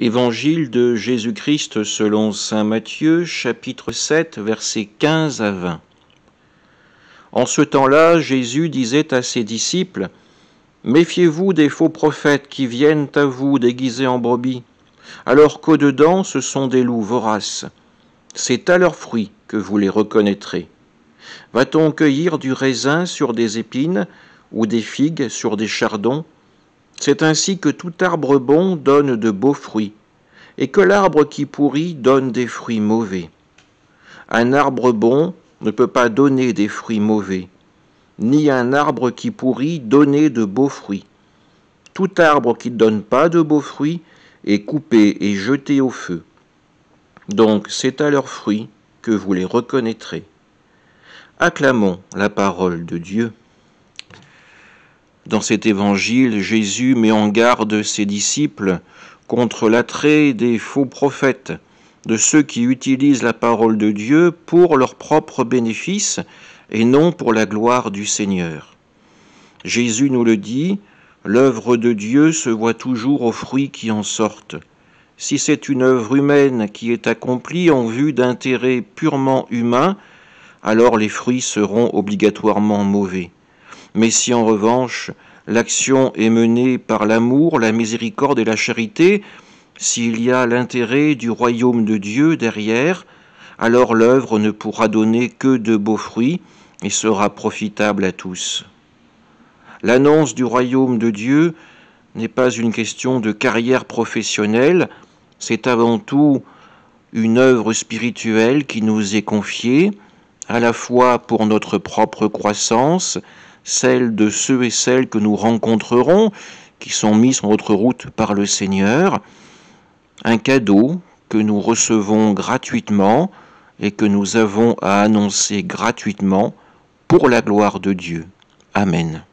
Évangile de Jésus-Christ selon Saint Matthieu, chapitre 7, versets 15 à 20. En ce temps-là, Jésus disait à ses disciples, Méfiez-vous des faux prophètes qui viennent à vous déguisés en brebis, alors qu'au-dedans ce sont des loups voraces. C'est à leurs fruits que vous les reconnaîtrez. Va-t-on cueillir du raisin sur des épines ou des figues sur des chardons c'est ainsi que tout arbre bon donne de beaux fruits, et que l'arbre qui pourrit donne des fruits mauvais. Un arbre bon ne peut pas donner des fruits mauvais, ni un arbre qui pourrit donner de beaux fruits. Tout arbre qui ne donne pas de beaux fruits est coupé et jeté au feu. Donc c'est à leurs fruits que vous les reconnaîtrez. Acclamons la parole de Dieu. Dans cet évangile, Jésus met en garde ses disciples contre l'attrait des faux prophètes, de ceux qui utilisent la parole de Dieu pour leur propre bénéfice et non pour la gloire du Seigneur. Jésus nous le dit, l'œuvre de Dieu se voit toujours aux fruits qui en sortent. Si c'est une œuvre humaine qui est accomplie en vue d'intérêts purement humains, alors les fruits seront obligatoirement mauvais mais si en revanche l'action est menée par l'amour, la miséricorde et la charité, s'il y a l'intérêt du royaume de Dieu derrière, alors l'œuvre ne pourra donner que de beaux fruits et sera profitable à tous. L'annonce du royaume de Dieu n'est pas une question de carrière professionnelle, c'est avant tout une œuvre spirituelle qui nous est confiée, à la fois pour notre propre croissance, celle de ceux et celles que nous rencontrerons, qui sont mis sur notre route par le Seigneur, un cadeau que nous recevons gratuitement et que nous avons à annoncer gratuitement pour la gloire de Dieu. Amen.